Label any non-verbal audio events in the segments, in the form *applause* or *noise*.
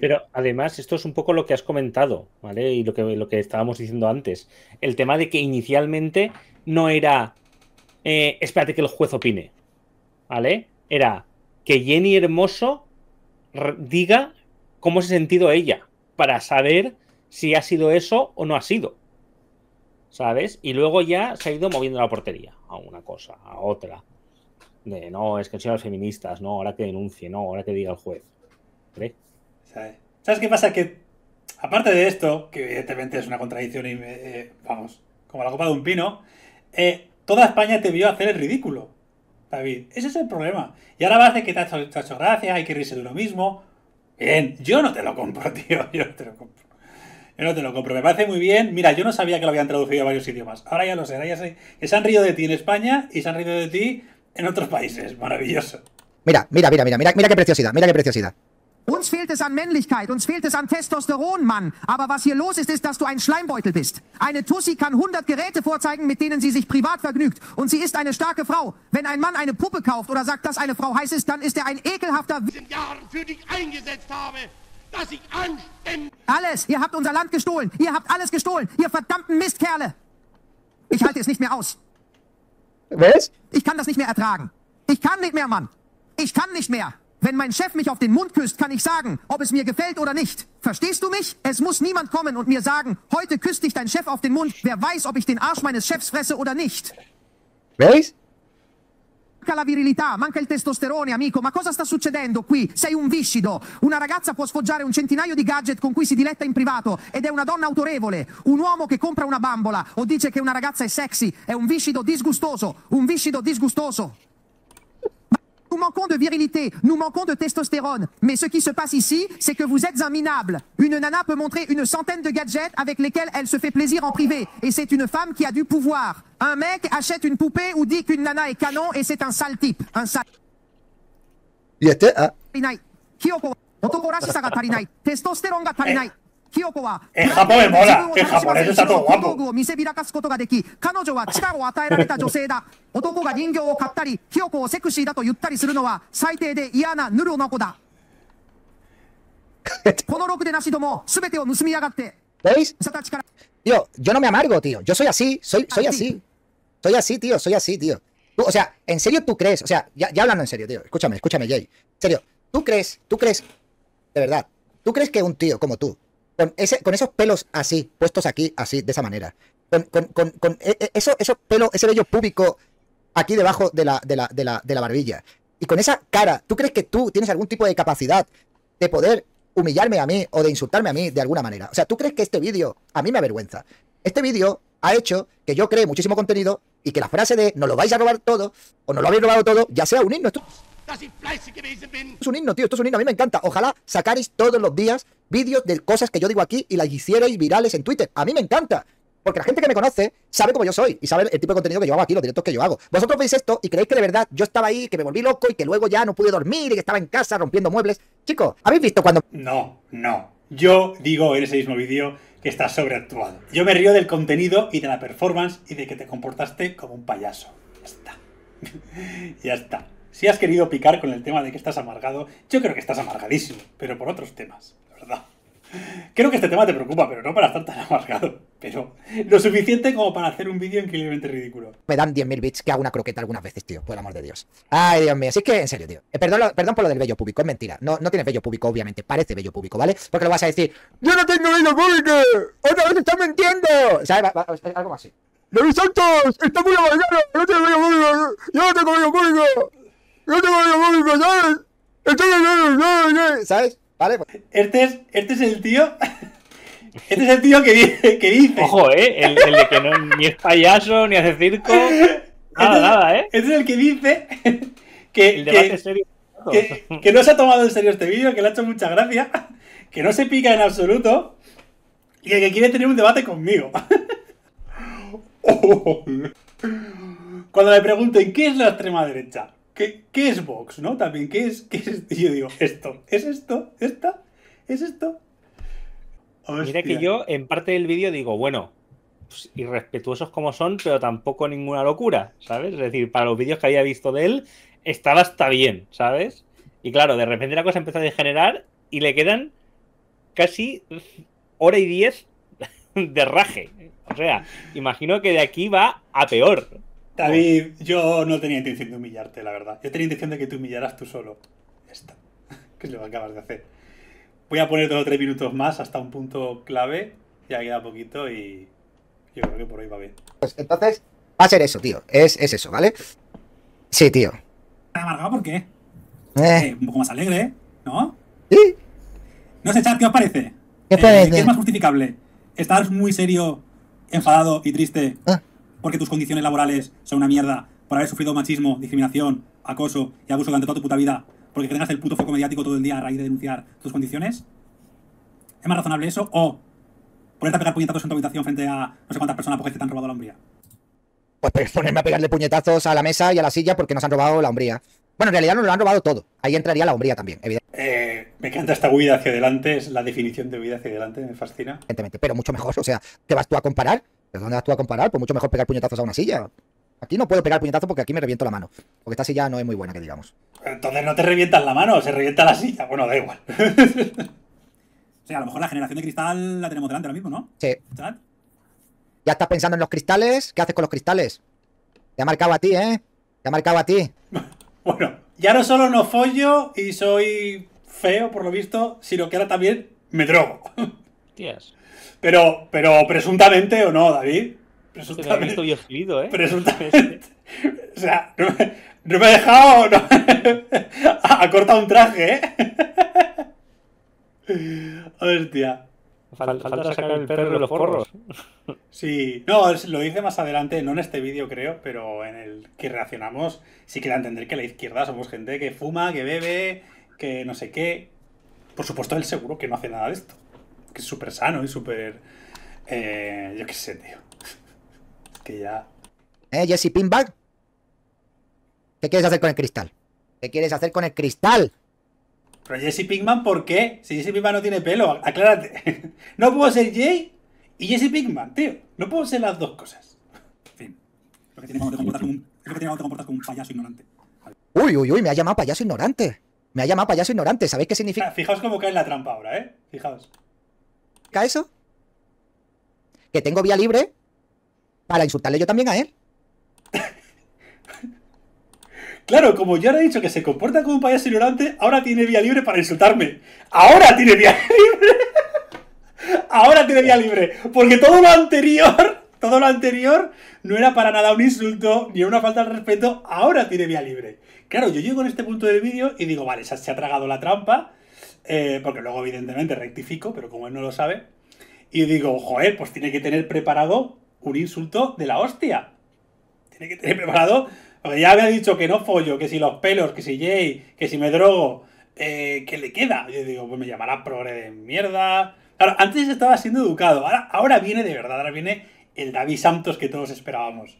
Pero además, esto es un poco lo que has comentado, ¿vale? Y lo que, lo que estábamos diciendo antes. El tema de que inicialmente no era. Eh, espérate que el juez opine. ¿Vale? Era que Jenny Hermoso diga cómo se ha sentido ella. Para saber si ha sido eso o no ha sido. ¿Sabes? Y luego ya se ha ido moviendo la portería a una cosa, a otra. De no, es que son las feministas, no, ahora que denuncie, no, ahora que diga el juez. ¿Vale? ¿Sabes? qué pasa? Que, aparte de esto, que evidentemente es una contradicción y, eh, vamos, como la copa de un pino, eh, toda España te vio hacer el ridículo, David. Ese es el problema. Y ahora vas de que te ha hecho, gracia, hay que reírse de lo mismo. Bien, yo no te lo compro, *laughs* tío, yo no te lo compro. Yo no te lo compro, me parece muy bien. Mira, yo no sabía que lo habían traducido a varios idiomas. Ahora ya lo sé, ahora ya sé. Que se han rido de ti en España y se han rido de ti en otros países. Maravilloso. Mira, mira, mira, mira, mira, mira qué preciosidad, mira qué preciosidad. Uns fehlt es an Männlichkeit, uns fehlt es an Testosteron, Mann. Aber was hier los ist, ist, dass du ein Schleimbeutel bist. Eine Tussi kann 100 Geräte vorzeigen, mit denen sie sich privat vergnügt. Und sie ist eine starke Frau. Wenn ein Mann eine Puppe kauft oder sagt, dass eine Frau heiß ist, dann ist er ein ekelhafter... W Jahren für dich eingesetzt habe, dass ich anständig... Alles! Ihr habt unser Land gestohlen! Ihr habt alles gestohlen! Ihr verdammten Mistkerle! Ich halte es nicht mehr aus. Was? Ich kann das nicht mehr ertragen. Ich kann nicht mehr, Mann. Ich kann nicht mehr. Wenn mein Chef mich auf den Mund küsst, kann ich sagen, ob es mir gefällt oder nicht. Verstehst du mich? Es muss niemand kommen und mir sagen, heute küsst dich dein Chef auf den Mund. Wer weiß, ob ich den Arsch meines Chefs fresse oder nicht. Weiß? manca la virilità, manca il testosterone, amico, ma cosa sta succedendo qui? Sei un viscido. Una ragazza può sfoggiare un centinaio di gadget con cui si diletta in privato ed è una donna autorevole. Un uomo che compra una bambola o dice che una ragazza è sexy è un viscido disgustoso, un viscido disgustoso. Nous manquons de virilité, nous manquons de testostérone. Mais ce qui se passe ici, c'est que vous êtes un minable. Une nana peut montrer une centaine de gadgets avec lesquels elle se fait plaisir en privé. Et c'est une femme qui a du pouvoir. Un mec achète une poupée ou dit qu'une nana est canon et c'est un sale type. Un sale... ひよこは、え、ハポエモラ、え、ハポエルサト、ワンポ。を見せびらかすことができ、彼女は力を与えられた女性だ。男が人形を買ったり、ひよこをセクシーだと言ったりするのは、最低で嫌なヌルの子だ。この6でなしども、すべてを盗みやがって。¿Veis? Tío, yo no me amargo, tío. Yo soy así, soy, soy así. Soy así, tío, soy así, tío. Tú, o sea, ¿en serio tú crees? O sea, ya, ya hablando en serio, tío. Escúchame, escúchame, Jay. En serio, ¿tú crees, tú crees, de verdad, tú crees que un tío como tú, con, esos pelos así, puestos aquí, así, de esa manera, con, con, con, e, e, eso, esos pelos, ese vello púbico aquí debajo de la, de, la, de, la, barbilla, y con esa cara, ¿tú crees que tú tienes algún tipo de capacidad de poder humillarme a mí o de insultarme a mí de alguna manera? O sea, ¿tú crees que este vídeo a mí me avergüenza? Este vídeo ha hecho que yo cree muchísimo contenido y que la frase de no lo vais a robar todo o no lo habéis robado todo ya sea un tú. Es un himno, tío, esto es un himno, a mí me encanta. Ojalá sacarais todos los días vídeos de cosas que yo digo aquí y las hicierais virales en Twitter. A mí me encanta. Porque la gente que me conoce sabe cómo yo soy y sabe el tipo de contenido que yo hago aquí, los directos que yo hago. Vosotros veis esto y creéis que de verdad yo estaba ahí, que me volví loco y que luego ya no pude dormir y que estaba en casa rompiendo muebles. Chicos, ¿habéis visto cuando...? No, no. Yo digo en ese mismo vídeo que está sobreactuado. Yo me río del contenido y de la performance y de que te comportaste como un payaso. Ya está. *laughs* ya está. Si has querido picar con el tema de que estás amargado, yo creo que estás amargadísimo, pero por otros temas, la verdad. Creo que este tema te preocupa, pero no para estar tan amargado. Pero lo suficiente como para hacer un vídeo increíblemente ridículo. Me dan 10.000 bits que hago una croqueta algunas veces, tío, por el amor de Dios. Ay, Dios mío. Así que, en serio, tío. Eh, perdón, perdón por lo del vello público, es mentira. No, no tienes vello público, obviamente. Parece vello público, ¿vale? Porque lo vas a decir, ¡Yo no tengo vello público! ¡Otra vez estás mintiendo! ¿Sabes? algo así. ¡Los Santos! ¡Está muy amargado! ¡No tengo vello público! ¡Yo no tengo vello público! ¿Sabes? ¿Vale? Pues. Este es, este es el tío. *laughs* Este es el tío que, dice, Ojo, ¿eh? El, de que no, ni es payaso, ni hace circo. *laughs* Este nada, nada, ¿eh? Este es el que dice *laughs* que, que, no se ha tomado en serio este vídeo, que le ha hecho mucha gracia, que no se pica en absoluto y que quiere tener un debate conmigo. Eh. Cuando le pregunten qué es la extrema derecha? ¿qué, es Vox, no? También, ¿qué es, qué Y yo digo, esto, ¿es esto? ¿Esta? ¿Es esto? Mira que yo en parte del vídeo digo, bueno, pues, irrespetuosos como son, pero tampoco ninguna locura, ¿sabes? Es decir, para los vídeos que había visto de él, estaba hasta bien, ¿sabes? Y claro, de repente la cosa empieza a degenerar y le quedan casi hora y diez *laughs* de raje. O sea, imagino que de aquí va a peor. David, yo no tenía intención de humillarte, la verdad. Yo tenía intención de que te humillaras tú solo. Esto, *laughs* ¿Qué es lo que acabas de hacer. Voy a poner dos o tres minutos más hasta un punto clave. Ya queda poquito y yo creo que por ahí va bien. Pues entonces, va a ser eso, tío. Es, eso, ¿vale? Sí, tío. ¿Amargado por qué? Eh. Eh, un poco más alegre, ¿no? Sí. No sé, chat, ¿qué os parece? ¿Qué, eh, es más justificable? ¿Estar muy serio, enfadado y triste? Ah porque tus condiciones laborales son una mierda, por haber sufrido machismo, discriminación, acoso y abuso durante toda tu puta vida, porque tengas el puto foco mediático todo el día a raíz de denunciar tus condiciones? ¿Es más razonable eso o ponerte a pegar puñetazos en tu habitación frente a no sé cuántas personas porque te han robado la hombría? Pues, ponerme a pegarle puñetazos a la mesa y a la silla porque nos han robado la hombría. Bueno, en realidad nos lo han robado todo. Ahí entraría la hombría también, evidentemente. Eh, me encanta esta huida hacia adelante, es la definición de huida hacia adelante, me fascina. Evidentemente, pero mucho mejor. O sea, te vas tú a comparar ¿Pero dónde vas tú a comparar? Pues mucho mejor pegar puñetazos a una silla. Aquí no puedo pegar puñetazos porque aquí me reviento la mano. Porque esta silla no es muy buena, que digamos. Entonces no te revientas la mano, se revienta la silla. Bueno, da igual. o *laughs* sea, a lo mejor la generación de cristal la tenemos delante ahora mismo, ¿no? Sí. ¿Ya estás pensando en los cristales? ¿Qué haces con los cristales? Te ha marcado a ti, ¿eh? Te ha marcado a ti. *laughs* bueno, ya no solo no follo y soy feo, por lo visto, sino que ahora también me drogo. *laughs* Pero, pero presuntamente o no, David. Presuntamente. Estoy ¿eh? Presuntamente. o sea, no me, he dejado. ha cortado un traje, ¿eh? Hostia. Falta, sacar el perro de los porros. Sí, no, lo hice más adelante, no en este vídeo creo, pero en el que reaccionamos, si que entender que la izquierda somos gente que fuma, que bebe, que no sé qué. Por supuesto, él seguro que no hace nada de esto que es súper sano y súper... Eh, yo qué sé, tío. *laughs* que ya... ¿Eh, Jesse Pinbag? ¿Qué quieres hacer con el cristal? ¿Qué quieres hacer con el cristal? Pero Jesse Pinkman, ¿por qué? Si Jesse Pinkman no tiene pelo, aclárate. *laughs* No puedo ser Jay y Jesse Pinkman, tío. No puedo ser las dos cosas. En fin. Creo que tiene que comportar como un payaso ignorante. Uy, uy, uy, me ha llamado payaso ignorante. Me ha llamado payaso ignorante. ¿Sabéis qué significa? Fijaos cómo cae en la trampa ahora, ¿eh? Fijaos eso? que tengo vía libre para insultarle yo también a él. Claro, como yo le he dicho que se comporta como un payaso ignorante, ahora tiene vía libre para insultarme. ¡Ahora tiene vía libre! ¡Ahora tiene vía libre! Porque todo lo anterior, todo lo anterior, no era para nada un insulto ni una falta de respeto, ahora tiene vía libre. Claro, yo llego en este punto del vídeo y digo, vale, se ha tragado la trampa, eh, porque luego evidentemente rectifico, pero como él no lo sabe, y digo, joder, pues tiene que tener preparado un insulto de la hostia. Tiene que tener preparado, porque ya me ha dicho que no follo, que si los pelos, que si Jay, que si me drogo, eh, que le queda. Yo digo, pues me llamará progre de mierda. Claro, antes estaba siendo educado, ahora, ahora viene de verdad, ahora viene el David Santos que todos esperábamos.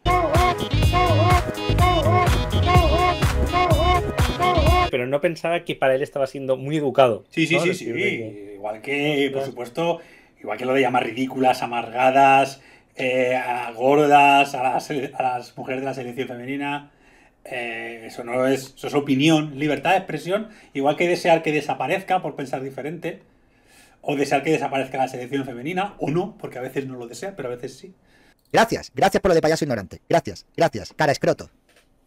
pero no pensaba que para él estaba siendo muy educado. Sí, sí, sí, sí. Igual que, por supuesto, igual que lo de llamar ridículas, amargadas, eh, gordas, a las, mujeres de la selección femenina. Eh, eso no es, eso es opinión, libertad de expresión, igual que desear que desaparezca por pensar diferente, o desear que desaparezca la selección femenina, o no, porque a veces no lo desea, pero a veces sí. Gracias, gracias por lo de payaso ignorante. Gracias, gracias, cara escroto.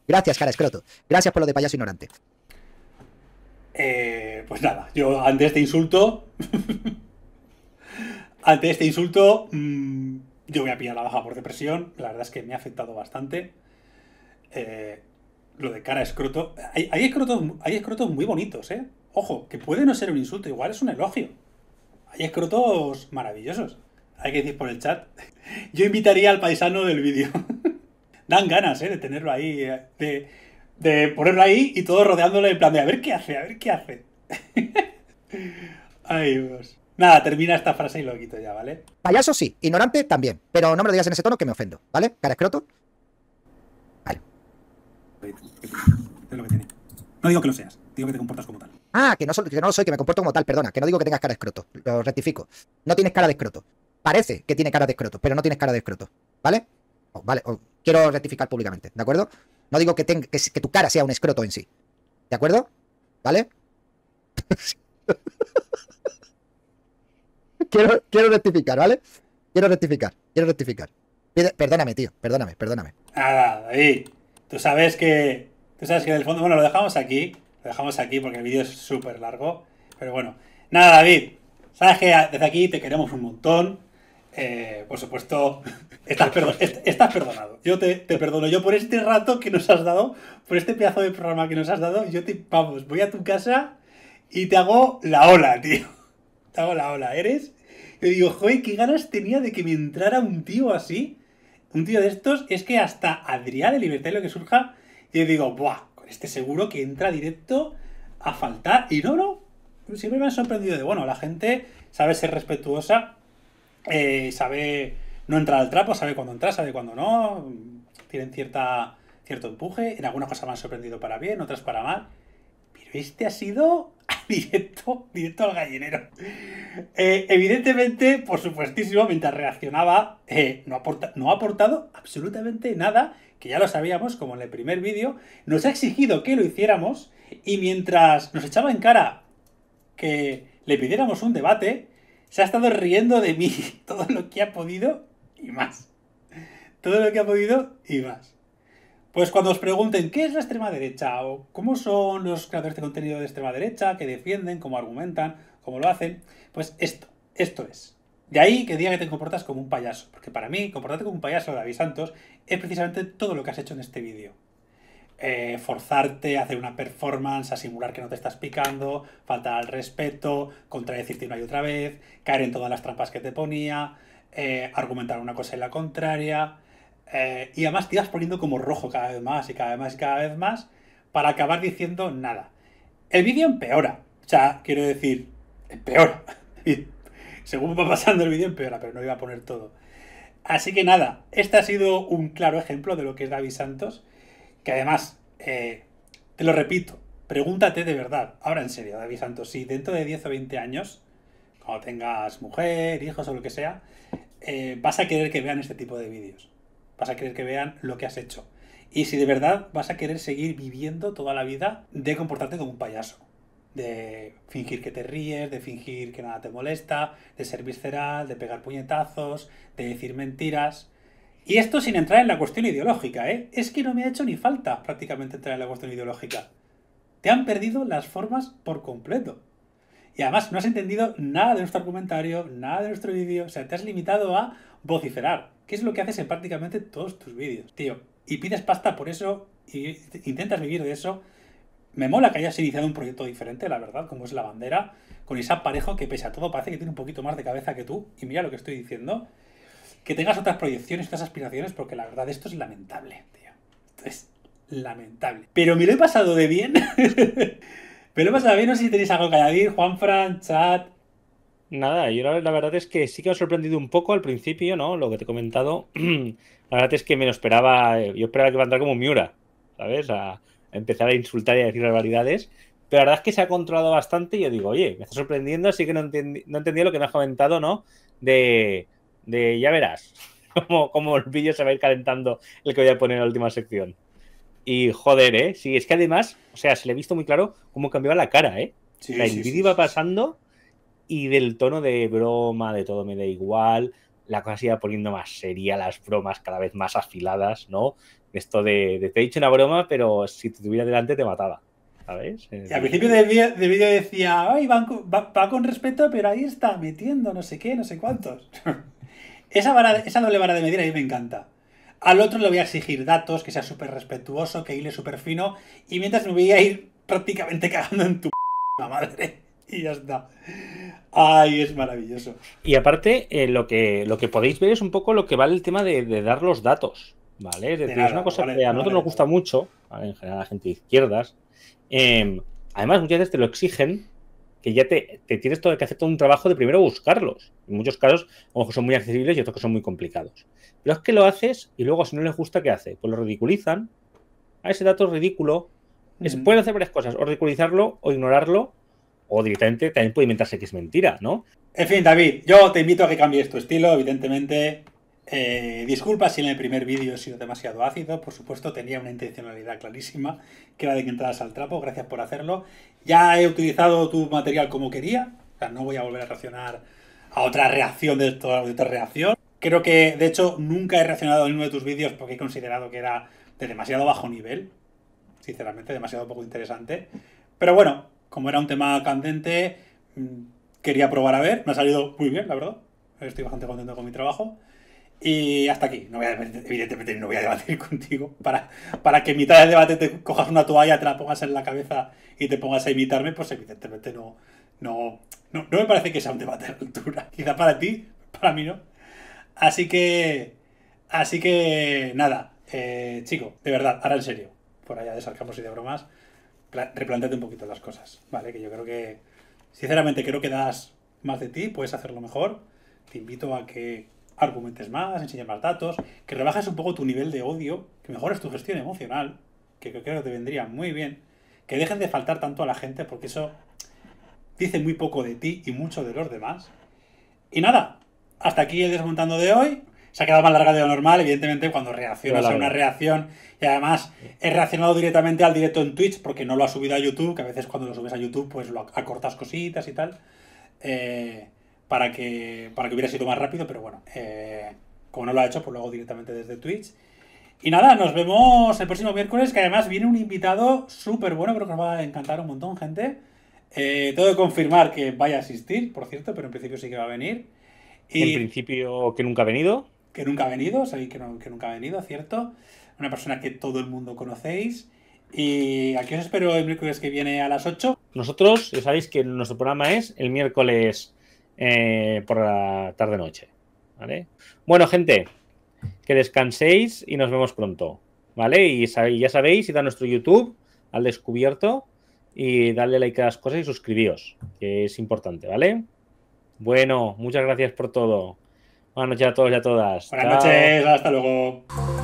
Gracias, cara escroto. Gracias por lo de payaso ignorante. Eh, pues nada, yo ante este insulto, *laughs* ante este insulto, mm, yo voy a pillar la baja por depresión. La verdad es que me ha afectado bastante. Eh, lo de cara a escroto. Hay, hay, escrotos, hay escrotos muy bonitos, ¿eh? Ojo, que puede no ser un insulto, igual es un elogio. Hay escrotos maravillosos. Hay que decir por el chat. *laughs* Yo invitaría al paisano del vídeo. *laughs* Dan ganas, ¿eh? De tenerlo ahí. Eh, de, de ponerlo ahí y todo rodeándole en plan de a ver qué hace, a ver qué hace. *laughs* Ay, Dios. Nada, termina esta frase y lo quito ya, ¿vale? Payaso sí, ignorante también, pero no me lo digas en ese tono que me ofendo, ¿vale? Cara escroto. Vale. Es lo que No digo que lo seas, digo que te comportas como tal. Ah, que no, lo soy, que me comporto como tal, perdona, que no digo que tengas cara de escroto, lo rectifico. No tienes cara de escroto. Parece que tiene cara de escroto, pero no tienes cara de escroto, ¿vale? Oh, vale, oh, quiero rectificar públicamente, ¿de acuerdo? No digo que, tenga, que, tu cara sea un escroto en sí. ¿De acuerdo? ¿Vale? *laughs* quiero, quiero rectificar, ¿vale? Quiero rectificar, quiero rectificar. Perdóname, tío, perdóname, perdóname. Nada, David. Tú sabes que. Tú sabes que en el fondo. Bueno, lo dejamos aquí. Lo dejamos aquí porque el vídeo es súper largo. Pero bueno. Nada, David. Sabes que desde aquí te queremos un montón. Eh, por supuesto, estás, perdonado. Yo te, perdono. Yo por este rato que nos has dado, por este pedazo de programa que nos has dado, yo te, vamos, voy a tu casa y te hago la ola, tío. Te hago la ola, ¿eres? Yo digo, joder, qué ganas tenía de que me entrara un tío así. Un tío de estos es que hasta Adrián de Libertad y lo que surja, yo digo, buah, con este seguro que entra directo a faltar. Y no, no, siempre me han sorprendido de, bueno, la gente sabe ser respetuosa eh, sabe no entrar al trapo, sabe cuándo entrar, sabe cuándo no, tienen cierta, cierto empuje, en algunas cosas me han sorprendido para bien, otras para mal, pero este ha sido *laughs* directo, al gallinero. Eh, evidentemente, por supuestísimo, mientras reaccionaba, eh, no ha aportado absolutamente nada, que ya lo sabíamos, como en el primer vídeo, nos ha exigido que lo hiciéramos, y mientras nos echaba en cara que le pidiéramos un debate, se ha estado riendo de mí *laughs* todo lo que ha podido y más. Todo lo que ha podido y más. Pues cuando os pregunten qué es la extrema derecha o cómo son los creadores de contenido de extrema derecha, que defienden, cómo argumentan, cómo lo hacen, pues esto, esto es. De ahí que diga que te comportas como un payaso, porque para mí comportarte como un payaso, David Santos, es precisamente todo lo que has hecho en este vídeo. Eh, forzarte a hacer una performance, a simular que no te estás picando, faltar al respeto, contradecirte una y otra vez, caer en todas las trampas que te ponía, eh, argumentar una cosa y la contraria. Eh, y además te ibas poniendo como rojo cada vez más y cada vez más y cada vez más para acabar diciendo nada. El vídeo empeora. O sea, quiero decir, empeora. *laughs* Y según va pasando el vídeo empeora, pero no iba a poner todo. Así que nada, este ha sido un claro ejemplo de lo que es David Santos que además, eh, te lo repito, pregúntate de verdad, ahora en serio, David Santos, si dentro de 10 o 20 años, cuando tengas mujer, hijos o lo que sea, eh, vas a querer que vean este tipo de vídeos, vas a querer que vean lo que has hecho. Y si de verdad vas a querer seguir viviendo toda la vida de comportarte como un payaso, de fingir que te ríes, de fingir que nada te molesta, de ser visceral, de pegar puñetazos, de decir mentiras, y esto sin entrar en la cuestión ideológica, ¿eh? Es que no me ha hecho ni falta prácticamente entrar en la cuestión ideológica. Te han perdido las formas por completo. Y además no has entendido nada de nuestro argumentario, nada de nuestro vídeo, o sea, te has limitado a vociferar, que es lo que haces en prácticamente todos tus vídeos, tío. Y pides pasta por eso, y intentas vivir de eso. Me mola que hayas iniciado un proyecto diferente, la verdad, como es la bandera, con Isaac Parejo, que pese a todo parece que tiene un poquito más de cabeza que tú, y mira lo que estoy diciendo que tengas otras proyecciones, otras aspiraciones, porque la verdad esto es lamentable, tío. Esto es lamentable. Pero me lo he pasado de bien. Pero *laughs* lo he pasado de bien, no sé si tenéis algo que añadir, Juanfran, chat. Nada, yo la, verdad es que sí que me ha sorprendido un poco al principio, ¿no? Lo que te he comentado. *clears throat* la verdad es que me lo esperaba, eh, yo esperaba que me andara como Miura, ¿sabes? A, empezar a insultar y a decir barbaridades. Pero la verdad es que se ha controlado bastante y yo digo, oye, me está sorprendiendo, así que no, no entendía lo que me has comentado, ¿no? De, de ya verás *laughs* cómo, cómo el vídeo se va a ir calentando el que voy a poner en la última sección. Y joder, ¿eh? Sí, es que además, o sea, se le ha visto muy claro cómo cambiaba la cara, ¿eh? la iba pasando y del tono de broma, de todo me da igual, la cosa se iba poniendo más seria, las bromas cada vez más afiladas, ¿no? Esto de, te he dicho una broma, pero si te tuviera delante te mataba. ¿Sabes? al principio del vídeo decía, ay, va con respeto, pero ahí está metiendo no sé qué, no sé cuántos. *laughs* Esa, doble vara de medir a mí me encanta. Al otro le voy a exigir datos, que sea súper respetuoso, que hile súper fino, y mientras me voy a ir prácticamente cagando en tu p *laughs* madre. Y ya está. Ay, es maravilloso. Y aparte, eh, lo, que, lo que podéis ver es un poco lo que vale el tema de, dar los datos. ¿Vale? Es decir, es una cosa que a nosotros nos gusta mucho, en general a la gente de izquierdas. Em, además, muchas veces te lo exigen que ya te, tienes todo, que hacer todo un trabajo de primero buscarlos. En muchos casos, unos son muy accesibles y otros que son muy complicados. Pero es que lo haces y luego si no les gusta, ¿qué hace? Pues lo ridiculizan. A ese dato ridículo. pueden hacer varias cosas, o ridiculizarlo, o ignorarlo, o directamente también puede inventarse que es mentira, ¿no? En fin, David, yo te invito a que cambies tu estilo, evidentemente. Eh, disculpa si en el primer vídeo he sido demasiado ácido, por supuesto tenía una intencionalidad clarísima, que era de que entras al trapo, gracias por hacerlo. Ya he utilizado tu material como quería, o no voy a volver a reaccionar a otra reacción de, toda, otra reacción. Creo que, de hecho, nunca he reaccionado a ninguno de tus vídeos porque he considerado que era de demasiado bajo nivel, sinceramente, demasiado poco interesante. Pero bueno, como era un tema candente, mm, quería probar a ver, me ha salido muy bien, la verdad. Estoy bastante contento con mi trabajo. Y hasta aquí. evidentemente no voy a debatir *laughs* contigo para, para que en mitad del debate te cojas una toalla, te la pongas en la cabeza y te pongas a imitarme, pues evidentemente no, no, no, me parece que sea un debate de altura. *laughs* Quizá para ti, para mí no. Así que, así que nada, eh, chico, de verdad, ahora en serio, por allá de sarcamos y de bromas, replántate un poquito las cosas, ¿vale? Que yo creo que, sinceramente, creo que das más de ti, puedes hacerlo mejor. Te invito a que argumentes más, enseñes más datos, que rebajes un poco tu nivel de odio, que mejores tu gestión emocional, que creo que te vendría muy bien, que dejen de faltar tanto a la gente, porque eso dice muy poco de ti y mucho de los demás. Y nada, hasta aquí el desmontando de hoy. Se ha quedado más larga de lo normal, evidentemente, cuando reaccionas a una reacción. Y además he reaccionado directamente al directo en Twitch porque no lo ha subido a YouTube, que a veces cuando lo subes a YouTube pues lo acortas cositas y tal. Eh, para que, para que hubiera sido más rápido, pero bueno, eh, como no lo ha hecho, pues lo hago directamente desde Twitch. Y nada, nos vemos el próximo miércoles, que además viene un invitado súper bueno, creo que nos va a encantar un montón, gente. Eh, tengo que confirmar que vaya a asistir, por cierto, pero en principio sí que va a venir. Y en principio que nunca ha venido. Que nunca ha venido, sabéis que, que nunca ha venido, cierto. Una persona que todo el mundo conocéis. Y aquí os espero el miércoles que viene a las 8. Nosotros, ya sabéis que nuestro programa es el miércoles eh, por la tarde-noche. ¿Vale? Bueno, gente, que descanséis y nos vemos pronto. ¿Vale? Y ya sabéis, id a nuestro YouTube al descubierto y darle like a las cosas y suscribíos, que es importante, ¿vale? Bueno, muchas gracias por todo. Buenas noches a todos y a todas. Buenas noches, hasta luego.